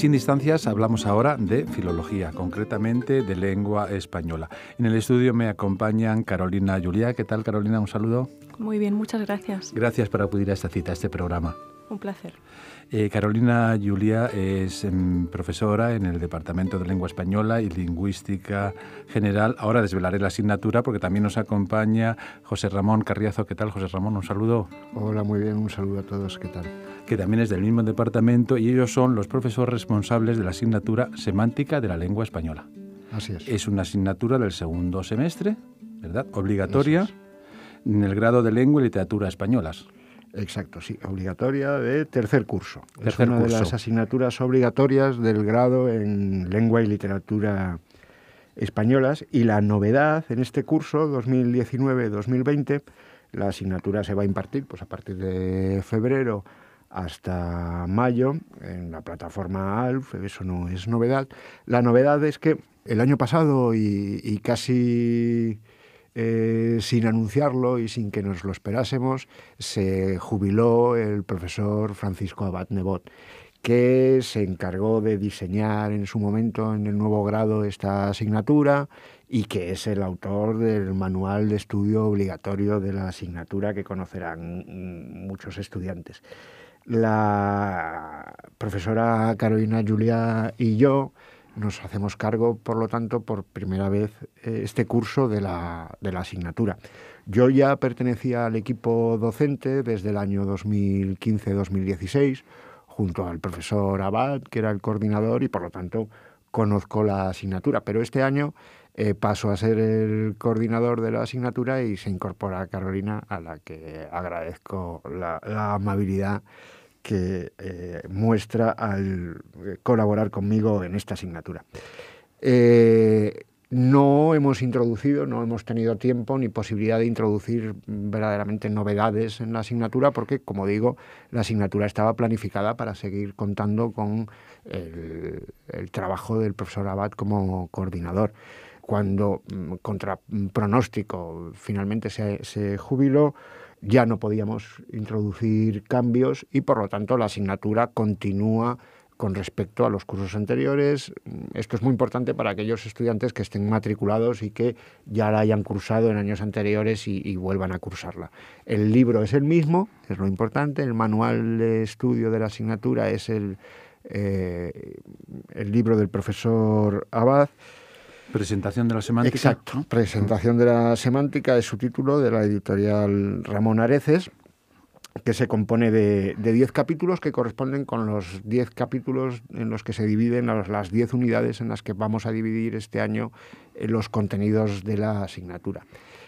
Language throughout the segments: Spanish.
sin distancias hablamos ahora de filología, concretamente de lengua española. En el estudio me acompañan Carolina Juliá. ¿Qué tal, Carolina? Un saludo. Muy bien, muchas gracias. Gracias por acudir a esta cita, a este programa. Un placer. Eh, Carolina Julia es em, profesora en el Departamento de Lengua Española y Lingüística General. Ahora desvelaré la asignatura porque también nos acompaña José Ramón Carriazo. ¿Qué tal, José Ramón? Un saludo. Hola, muy bien, un saludo a todos. ¿Qué tal? Que también es del mismo departamento y ellos son los profesores responsables de la asignatura Semántica de la Lengua Española. Así es. Es una asignatura del segundo semestre, ¿verdad? Obligatoria en el grado de Lengua y Literatura Españolas. Exacto, sí, obligatoria de tercer curso. es una de las asignaturas obligatorias del grado en lengua y literatura españolas y la novedad en este curso 2019-2020, la asignatura se va a impartir pues a partir de febrero hasta mayo en la plataforma ALF, eso no es novedad. La novedad es que el año pasado y casi eh, sin anunciarlo y sin que nos lo esperásemos, se jubiló el profesor Francisco Abad Nebot, que se encargó de diseñar en su momento en el nuevo grado esta asignatura y que es el autor del manual de estudio obligatorio de la asignatura que conocerán mm, muchos estudiantes. La profesora Carolina Julia y yo nos hacemos cargo, por lo tanto, por primera vez eh, este curso de la, asignatura. Yo ya pertenecía al equipo docente desde el año 2015-2016, junto al profesor Abad, que era el coordinador, y por lo tanto conozco la asignatura. Pero este año eh, paso a ser el coordinador de la asignatura y se incorpora Carolina, a la que agradezco la amabilidad que eh, muestra al eh, colaborar conmigo en esta asignatura. Eh, no hemos introducido, no hemos tenido tiempo ni posibilidad de introducir verdaderamente novedades en la asignatura porque, como digo, la asignatura estaba planificada para seguir contando con el, trabajo del profesor Abad como coordinador. Cuando, mm, contra mm, pronóstico, finalmente se jubiló, ya no podíamos introducir cambios y por lo tanto la asignatura continúa con respecto a los cursos anteriores. Esto es muy importante para aquellos estudiantes que estén matriculados y que ya la hayan cursado en años anteriores y, vuelvan a cursarla. El libro es el mismo, es lo importante, el manual de estudio de la asignatura es el, eh, el libro del profesor Abad. Presentación de la semántica. Exacto, Presentación de la semántica es su título de la editorial Ramón Areces que se compone de 10 capítulos que corresponden con los 10 capítulos en los que se dividen las 10 unidades en las que vamos a dividir este año eh, los contenidos de la asignatura.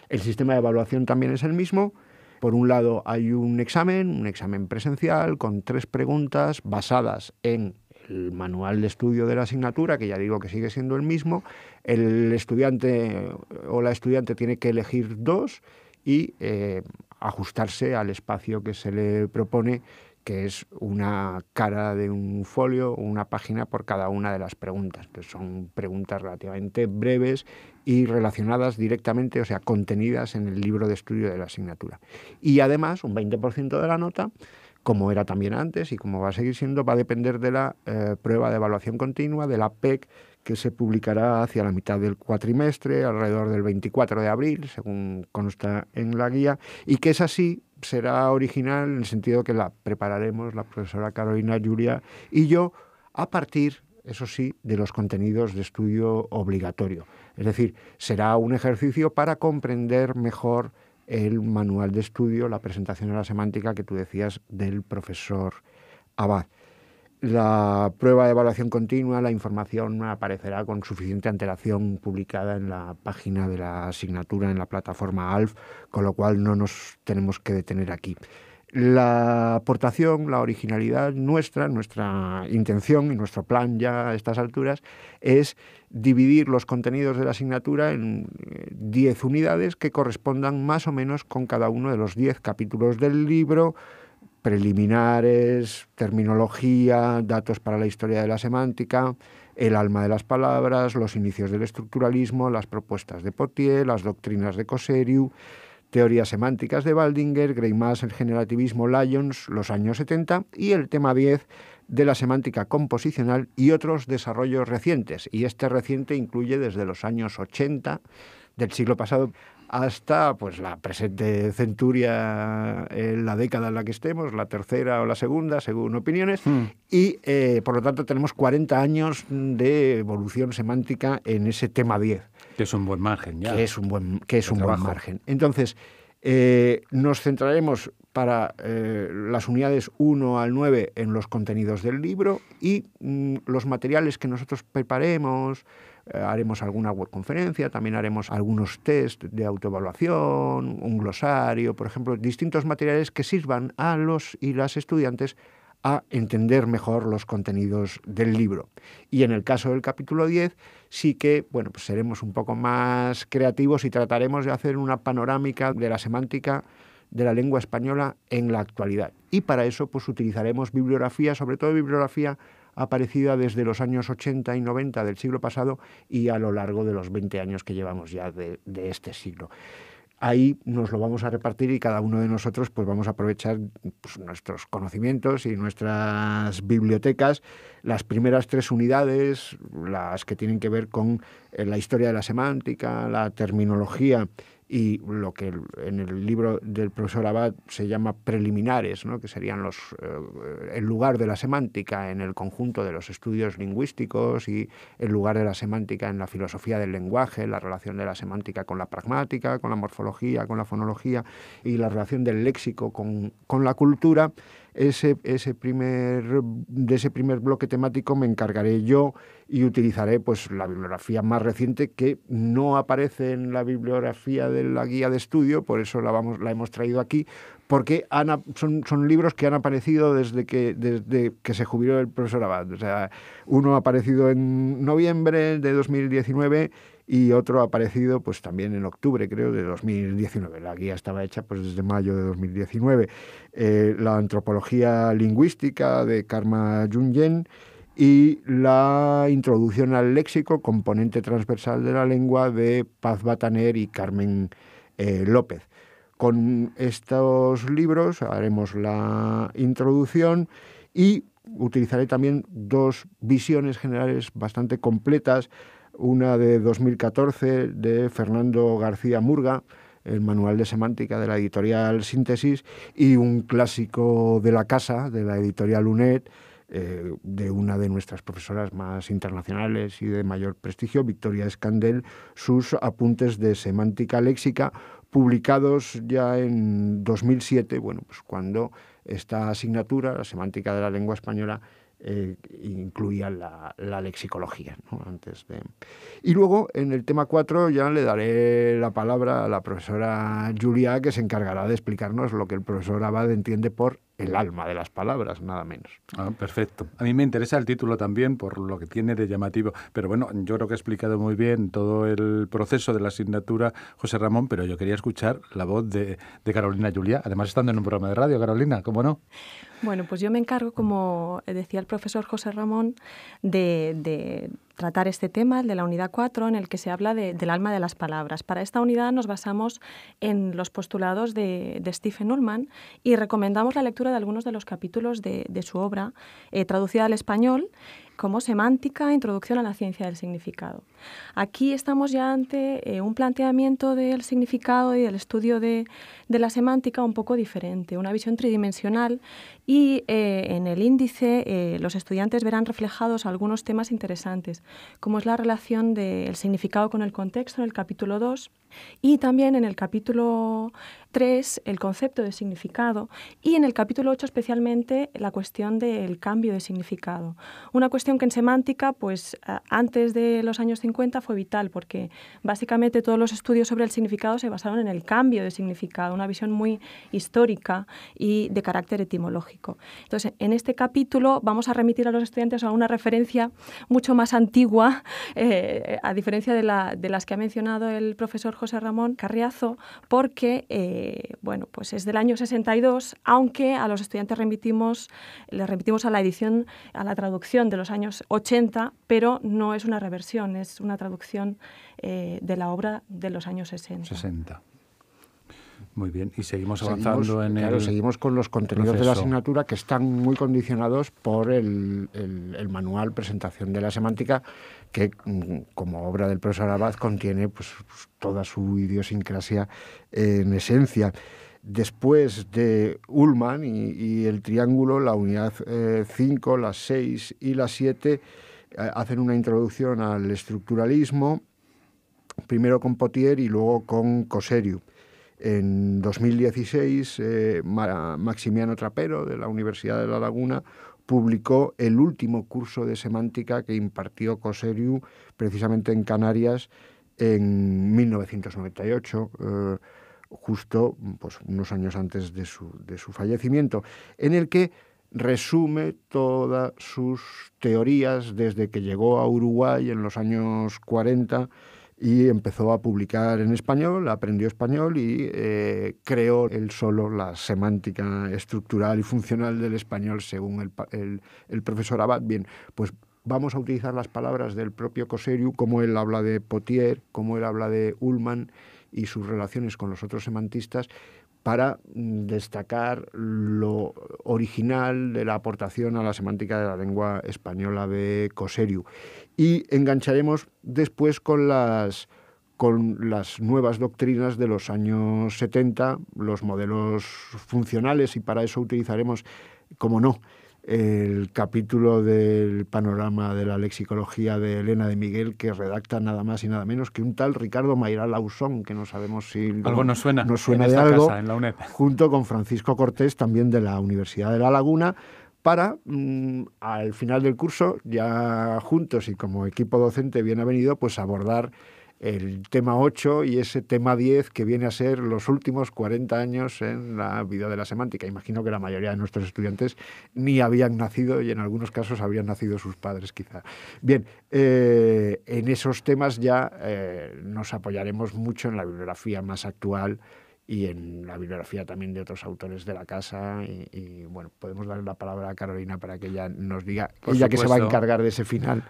El sistema de evaluación también es el mismo. Por un lado hay un examen, un examen presencial con tres preguntas basadas en el manual de estudio de la asignatura, que ya digo que sigue siendo el mismo, el estudiante o la estudiante tiene que elegir dos y eh, ajustarse al espacio que se le propone, que es una cara de un folio, una página por cada una de las preguntas. que son preguntas relativamente breves y relacionadas directamente, o sea, contenidas en el libro de estudio de la asignatura. Y además, un 20% de la nota como era también antes y como va a seguir siendo, va a depender de la eh, prueba de evaluación continua, de la PEC, que se publicará hacia la mitad del cuatrimestre, alrededor del 24 de abril, según consta en la guía, y que es así será original en el sentido que la prepararemos la profesora Carolina Julia y yo a partir, eso sí, de los contenidos de estudio obligatorio. Es decir, será un ejercicio para comprender mejor el manual de estudio, la presentación de la semántica que tú decías del profesor Abad. La prueba de evaluación continua, la información aparecerá con suficiente antelación publicada en la página de la asignatura en la plataforma ALF, con lo cual no nos tenemos que detener aquí la aportación, la originalidad nuestra, nuestra intención y nuestro plan ya a estas alturas es dividir los contenidos de la asignatura en 10 unidades que correspondan más o menos con cada uno de los 10 capítulos del libro, preliminares, terminología, datos para la historia de la semántica, el alma de las palabras, los inicios del estructuralismo, las propuestas de Potier, las doctrinas de Coseriu, teorías semánticas de Baldinger, Greimas, el generativismo Lyons, los años 70 y el tema 10 de la semántica composicional y otros desarrollos recientes. Y este reciente incluye desde los años 80 del siglo pasado hasta pues la presente centuria eh, la década en la que estemos, la tercera o la segunda, según opiniones, hmm. y eh, por lo tanto tenemos 40 años de evolución semántica en ese tema 10. Que es un buen margen, ya. Que es un buen, que es un buen margen. Entonces, eh, nos centraremos para las unidades 1 al 9 en los contenidos del libro y mm, los materiales que nosotros preparemos, eh, haremos alguna webconferencia, también haremos algunos test de autoevaluación, un glosario, por ejemplo, distintos materiales que sirvan a los y las estudiantes a entender mejor los contenidos del libro. Y en el caso del capítulo 10, sí que bueno, pues seremos un poco más creativos y trataremos de hacer una panorámica de la semántica de la lengua española en la actualidad. Y para eso pues utilizaremos bibliografía, sobre todo bibliografía aparecida desde los años 80 y 90 del siglo pasado y a lo largo de los 20 años que llevamos ya de, este siglo ahí nos lo vamos a repartir y cada uno de nosotros pues vamos a aprovechar pues, nuestros conocimientos y nuestras bibliotecas, las primeras tres unidades, las que tienen que ver con eh, la historia de la semántica, la terminología y lo que en el libro del profesor Abad se llama preliminares, ¿no? que serían los, eh, el lugar de la semántica en el conjunto de los estudios lingüísticos y el lugar de la semántica en la filosofía del lenguaje, la relación de la semántica con la pragmática, con la morfología, con la fonología y la relación del léxico con, con la cultura, de ese primer bloque temático me encargaré yo y utilizaré pues, la bibliografía más reciente que no aparece en la bibliografía de la guía de estudio, por eso la, vamos, la hemos traído aquí, porque son, libros que han aparecido desde que, desde que se jubiló el profesor Abad. O sea, uno ha aparecido en noviembre de 2019 y otro ha aparecido pues también en octubre creo de 2019 la guía estaba hecha pues desde mayo de 2019 eh, la antropología lingüística de Karma Jung-Yen, y la introducción al léxico componente transversal de la lengua de Paz Bataner y Carmen eh, López con estos libros haremos la introducción y utilizaré también dos visiones generales bastante completas una de 2014 de Fernando García Murga, el manual de semántica de la editorial Síntesis, y un clásico de la casa, de la editorial UNED, eh, de una de nuestras profesoras más internacionales y de mayor prestigio, Victoria Escandel, sus apuntes de semántica léxica, publicados ya en 2007, bueno, pues cuando esta asignatura, la semántica de la lengua española, eh, incluía la, lexicología. Antes Y luego, en el tema 4, ya le daré la palabra a la profesora Julia, que se encargará de explicarnos lo que el profesor Abad entiende por el alma de las palabras, nada menos. Ah, perfecto. A mí me interesa el título también por lo que tiene de llamativo, pero bueno, yo creo que ha explicado muy bien todo el proceso de la asignatura José Ramón, pero yo quería escuchar la voz de, Carolina Julia además estando en un programa de radio, Carolina, ¿cómo no? Bueno, pues yo me encargo, como decía el profesor José Ramón, de tratar este tema, el de la unidad 4, en el que se habla del alma de las palabras. Para esta unidad nos basamos en los postulados de, Stephen Ullman y recomendamos la lectura de algunos de los capítulos de, su obra, eh, traducida al español, como Semántica, Introducción a la Ciencia del Significado. Aquí estamos ya ante eh, un planteamiento del significado y del estudio de, la semántica un poco diferente, una visión tridimensional y eh, en el índice eh, los estudiantes verán reflejados algunos temas interesantes, como es la relación del significado con el contexto en el capítulo 2 y también en el capítulo 3 el concepto de significado y en el capítulo 8 especialmente la cuestión del cambio de significado. Una cuestión que en semántica, pues antes de los años 50, cuenta fue vital porque básicamente todos los estudios sobre el significado se basaron en el cambio de significado, una visión muy histórica y de carácter etimológico. Entonces, en este capítulo vamos a remitir a los estudiantes a una referencia mucho más antigua, eh, a diferencia de, las que ha mencionado el profesor José Ramón Carriazo, porque eh, bueno, pues es del año 62, aunque a los estudiantes les remitimos a la edición, a la traducción de los años 80, pero no es una reversión, es una traducción eh, de la obra de los años 60. 60. Muy bien, y seguimos avanzando en en claro, seguimos con los contenidos de la asignatura que están muy condicionados por el, manual Presentación de la Semántica, que mm, como obra del profesor Abad contiene pues, pues, toda su idiosincrasia en esencia. Después de Ullman y, el triángulo, la unidad 5, eh, la 6 y la 7 eh, hacen una introducción al estructuralismo, primero con Potier y luego con Coseriu. En 2016, eh, Maximiano Trapero, de la Universidad de La Laguna, publicó el último curso de semántica que impartió Coseriu precisamente en Canarias en 1998, eh, justo pues, unos años antes de su, de su, fallecimiento, en el que resume todas sus teorías desde que llegó a Uruguay en los años 40 y empezó a publicar en español, aprendió español y eh, creó él solo la semántica estructural y funcional del español según el, profesor Abad. Bien, pues vamos a utilizar las palabras del propio Coseriu, como él habla de Potier, como él habla de Ullman y sus relaciones con los otros semantistas, para mm, destacar lo original de la aportación a la semántica de la lengua española de Coseriu. Y engancharemos después con las, con las nuevas doctrinas de los años 70, los modelos funcionales, y para eso utilizaremos, como no, el capítulo del panorama de la lexicología de Elena de Miguel que redacta nada más y nada menos que un tal Ricardo Mayra Lausón, que no sabemos si algo nos suena, suena de algo, en la junto con Francisco Cortés, también de la Universidad de La Laguna, para mm, al final del curso, ya juntos y como equipo docente bien venido pues abordar el tema 8 y ese tema 10 que viene a ser los últimos 40 años en la vida de la semántica. Imagino que la mayoría de nuestros estudiantes ni habían nacido y en algunos casos habrían nacido sus padres quizá. Bien, eh, en esos temas ya eh, nos apoyaremos mucho en la bibliografía más actual y en la bibliografía también de otros autores de la casa. Y, bueno, podemos darle la palabra a Carolina para que ella nos diga, ella que se va a encargar de ese final.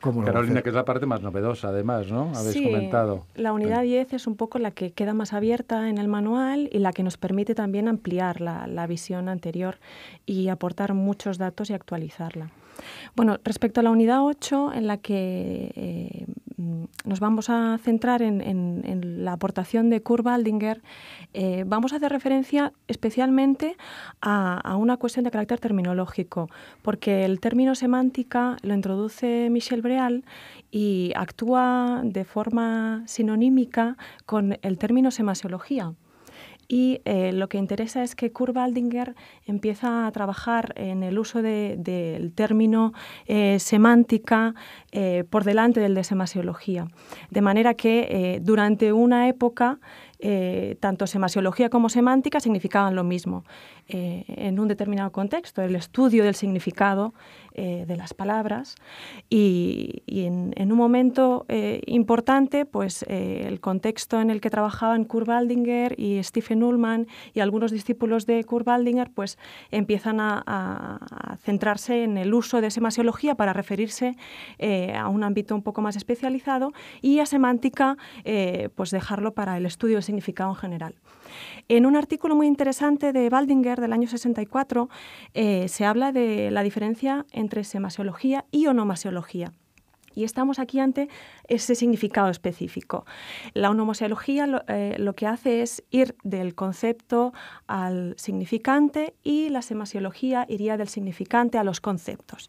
Carolina, que es la parte más novedosa, además, ¿no? Habéis sí, comentado. La unidad 10 es un poco la que queda más abierta en el manual y la que nos permite también ampliar la, visión anterior y aportar muchos datos y actualizarla. Bueno, respecto a la unidad 8, en la que eh, Mm, nos vamos a centrar en, la aportación de Kurt Waldinger. Eh, vamos a hacer referencia especialmente a, a, una cuestión de carácter terminológico, porque el término semántica lo introduce Michel Breal y actúa de forma sinonímica con el término semasiología. Y eh, lo que interesa es que Kurt empieza a trabajar en el uso del término eh, semántica eh, por delante del de semasiología. De manera que durante una época eh, tanto semasiología como semántica significaban lo mismo eh, en un determinado contexto, el estudio del significado eh, de las palabras. Y, en, un momento importante, pues el contexto en el que trabajaban Kurt Baldinger y Stephen Ullman y algunos discípulos de Kurt Baldinger, pues empiezan a, a centrarse en el uso de semasiología para referirse a un ámbito un poco más especializado y a semántica, pues dejarlo para el estudio significado en general. En un artículo muy interesante de Baldinger del año 64 eh, se habla de la diferencia entre semasiología y onomasiología y estamos aquí ante ese significado específico. La onomoseología eh, lo, que hace es ir del concepto al significante y la semasiología iría del significante a los conceptos.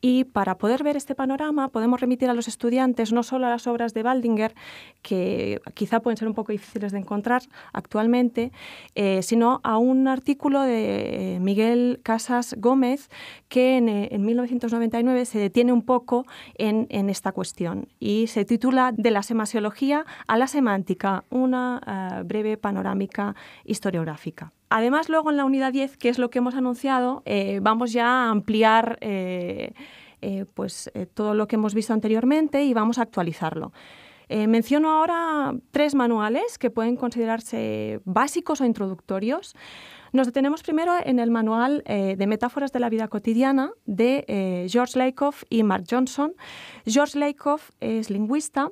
Y para poder ver este panorama podemos remitir a los estudiantes no solo a las obras de Baldinger, que quizá pueden ser un poco difíciles de encontrar actualmente, eh, sino a un artículo de eh, Miguel Casas Gómez que en, en 1999 se detiene un poco en en esta cuestión y se titula De la semasiología a la semántica, una eh, breve panorámica historiográfica. Además, luego en la unidad 10, que es lo que hemos anunciado, eh, vamos ya a ampliar eh, pues, todo lo que hemos visto anteriormente y vamos a actualizarlo. Eh, menciono ahora tres manuales que pueden considerarse básicos o introductorios. Nos detenemos primero en el manual eh, de metáforas de la vida cotidiana de eh, George Lakoff y Mark Johnson. George Lakoff es lingüista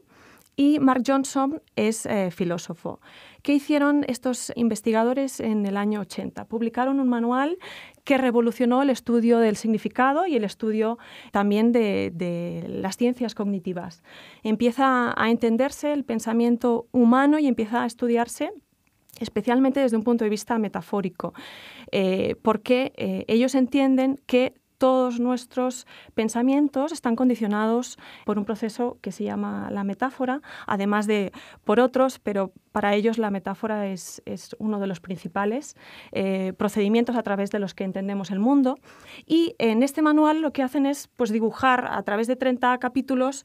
y Mark Johnson es filósofo. ¿Qué hicieron estos investigadores en el año 80? Publicaron un manual que revolucionó el estudio del significado y el estudio también de, las ciencias cognitivas. Empieza a entenderse el pensamiento humano y empieza a estudiarse especialmente desde un punto de vista metafórico, eh, porque eh, ellos entienden que todos nuestros pensamientos están condicionados por un proceso que se llama la metáfora, además de por otros, pero para ellos la metáfora es, uno de los principales eh, procedimientos a través de los que entendemos el mundo. Y en este manual lo que hacen es pues, dibujar a través de 30 capítulos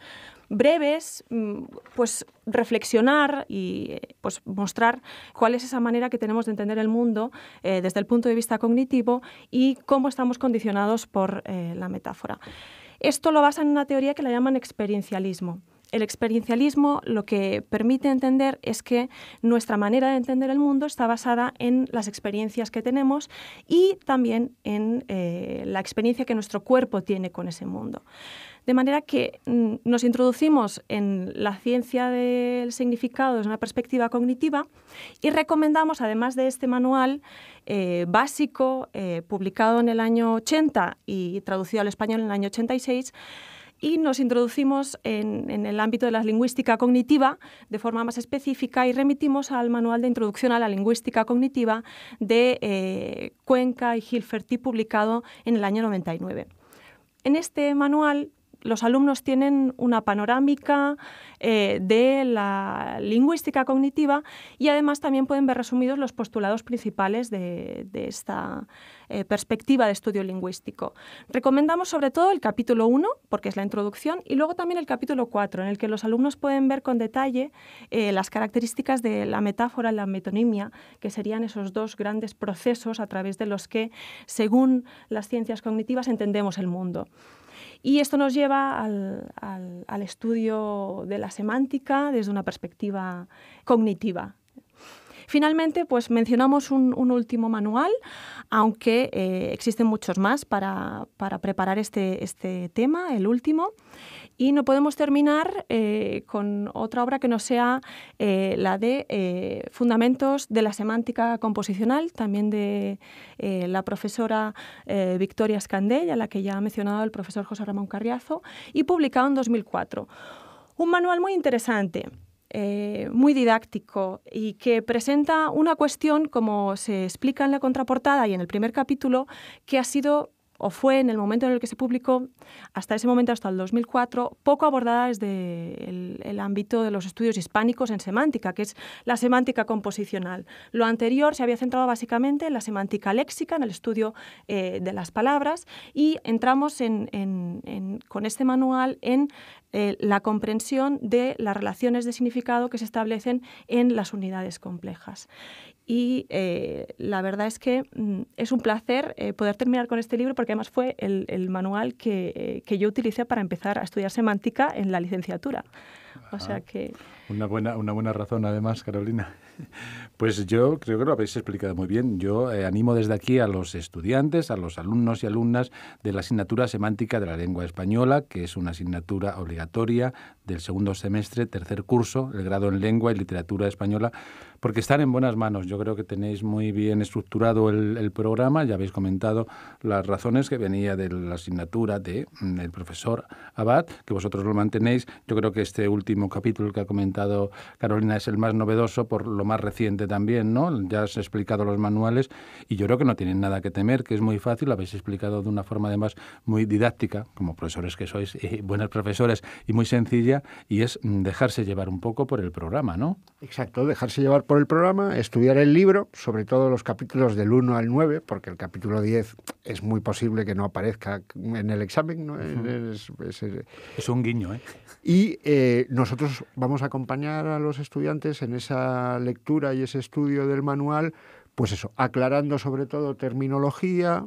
breves, mm, pues reflexionar y eh, pues, mostrar cuál es esa manera que tenemos de entender el mundo eh, desde el punto de vista cognitivo y cómo estamos condicionados por eh, la metáfora. Esto lo basa en una teoría que la llaman experiencialismo el experiencialismo lo que permite entender es que nuestra manera de entender el mundo está basada en las experiencias que tenemos y también en eh, la experiencia que nuestro cuerpo tiene con ese mundo. De manera que mm, nos introducimos en la ciencia del significado desde una perspectiva cognitiva y recomendamos, además de este manual eh, básico, eh, publicado en el año 80 y traducido al español en el año 86, y nos introducimos en, el ámbito de la lingüística cognitiva de forma más específica y remitimos al manual de introducción a la lingüística cognitiva de eh, Cuenca y Hilferty publicado en el año 99. En este manual los alumnos tienen una panorámica eh, de la lingüística cognitiva y además también pueden ver resumidos los postulados principales de, esta eh, perspectiva de estudio lingüístico. Recomendamos sobre todo el capítulo 1, porque es la introducción, y luego también el capítulo 4, en el que los alumnos pueden ver con detalle eh, las características de la metáfora y la metonimia, que serían esos dos grandes procesos a través de los que, según las ciencias cognitivas, entendemos el mundo. Y esto nos lleva al, estudio de la semántica desde una perspectiva cognitiva. Finalmente, pues mencionamos un, último manual, aunque eh, existen muchos más para, preparar este, este, tema, el último. Y no podemos terminar eh, con otra obra que no sea eh, la de Fundamentos de la Semántica Composicional, también de la profesora Victoria Escandell, a la que ya ha mencionado el profesor José Ramón Carriazo, y publicado en 2004. Un manual muy interesante eh, muy didáctico y que presenta una cuestión, como se explica en la contraportada y en el primer capítulo, que ha sido o fue en el momento en el que se publicó, hasta ese momento, hasta el 2004, poco abordada desde el, ámbito de los estudios hispánicos en semántica, que es la semántica composicional. Lo anterior se había centrado básicamente en la semántica léxica, en el estudio eh, de las palabras, y entramos con este manual en eh, la comprensión de las relaciones de significado que se establecen en las unidades complejas. Y eh, la verdad es que mm, es un placer eh, poder terminar con este libro porque además fue el, manual que, eh, que, yo utilicé para empezar a estudiar semántica en la licenciatura. O sea que... Una buena, una buena razón además, Carolina. Pues yo creo que lo habéis explicado muy bien. Yo animo desde aquí a los estudiantes, a los alumnos y alumnas de la asignatura semántica de la lengua española, que es una asignatura obligatoria del segundo semestre, tercer curso, el grado en lengua y literatura española porque están en buenas manos. Yo creo que tenéis muy bien estructurado el, programa, ya habéis comentado las razones que venía de la asignatura del mm, el profesor Abad, que vosotros lo mantenéis. Yo creo que este último capítulo que ha comentado Carolina es el más novedoso por lo más reciente también, ¿no? Ya has explicado los manuales y yo creo que no tienen nada que temer, que es muy fácil, lo habéis explicado de una forma además muy didáctica, como profesores que sois, buenas eh, buenos profesores, y muy sencilla, y es mm, dejarse llevar un poco por el programa, ¿no? Exacto, dejarse llevar por el programa, estudiar el libro, sobre todo los capítulos del 1 al 9, porque el capítulo 10 es muy posible que no aparezca en el examen. Eh, es, un guiño. ¿eh? Y eh, nosotros vamos a acompañar a los estudiantes en esa lectura y ese estudio del manual pues eso, aclarando sobre todo terminología.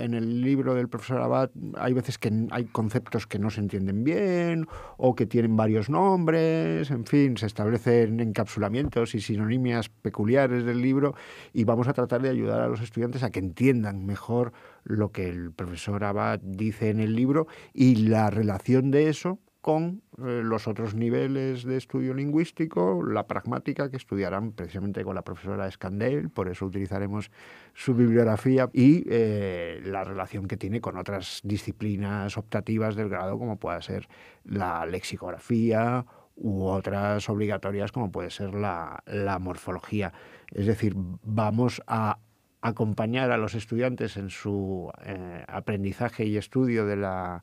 en el libro del profesor Abad hay veces que hay conceptos que no se entienden bien o que tienen varios nombres, en fin, se establecen encapsulamientos y sinonimias peculiares del libro y vamos a tratar de ayudar a los estudiantes a que entiendan mejor lo que el profesor Abad dice en el libro y la relación de eso con eh, los otros niveles de estudio lingüístico, la pragmática que estudiarán precisamente con la profesora Escandel, por eso utilizaremos su bibliografía y eh, la relación que tiene con otras disciplinas optativas del grado, como pueda ser la lexicografía u otras obligatorias como puede ser la, morfología. Es decir, vamos a acompañar a los estudiantes en su eh, aprendizaje y estudio de la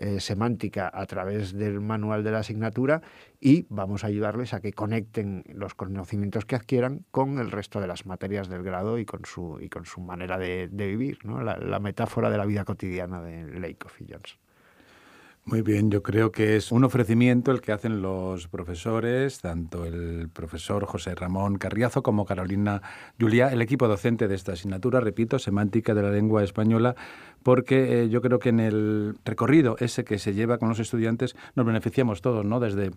eh, semántica a través del manual de la asignatura y vamos a ayudarles a que conecten los conocimientos que adquieran con el resto de las materias del grado y con su, y con su manera de, vivir, la, metáfora de la vida cotidiana de Lakoff y Johnson. Muy bien, yo creo que es un ofrecimiento el que hacen los profesores, tanto el profesor José Ramón Carriazo como Carolina Julia, el equipo docente de esta asignatura, repito, semántica de la lengua española, porque eh, yo creo que en el recorrido ese que se lleva con los estudiantes nos beneficiamos todos, ¿no? Desde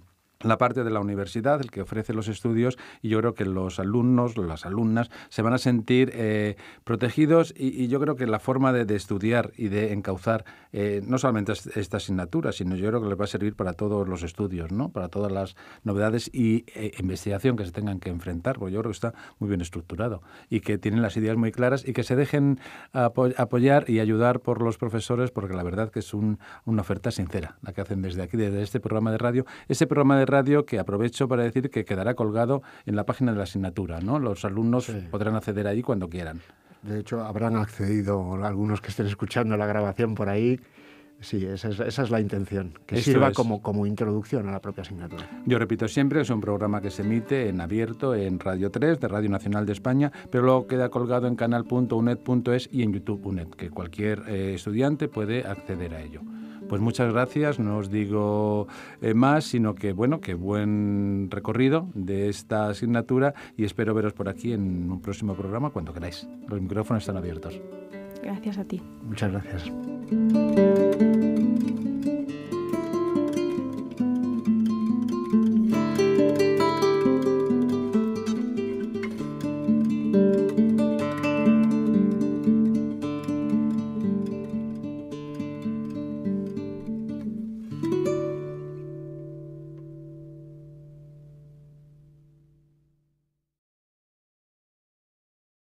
la parte de la universidad, el que ofrece los estudios, y yo creo que los alumnos, las alumnas, se van a sentir eh, protegidos y, yo creo que la forma de, estudiar y de encauzar eh, no solamente esta asignatura, sino yo creo que les va a servir para todos los estudios, ¿no? para todas las novedades y eh, investigación que se tengan que enfrentar, porque yo creo que está muy bien estructurado y que tienen las ideas muy claras y que se dejen apoyar y ayudar por los profesores, porque la verdad que es una oferta sincera la que hacen desde aquí, desde este programa de radio. ese programa de radio que aprovecho para decir que quedará colgado en la página de la asignatura, ¿no? Los alumnos podrán acceder ahí cuando quieran. De hecho, habrán accedido algunos que estén escuchando la grabación por ahí. Sí, esa es, la intención, que sirva como, como introducción a la propia asignatura. Yo repito siempre, es un programa que se emite en abierto en Radio 3 de Radio Nacional de España, pero luego queda colgado en canal.uned.es y en YouTube que cualquier eh, estudiante puede acceder a ello. Pues muchas gracias, no os digo eh, más, sino que bueno, que buen recorrido de esta asignatura y espero veros por aquí en un próximo programa cuando queráis. Los micrófonos están abiertos. Gracias a ti. Muchas gracias.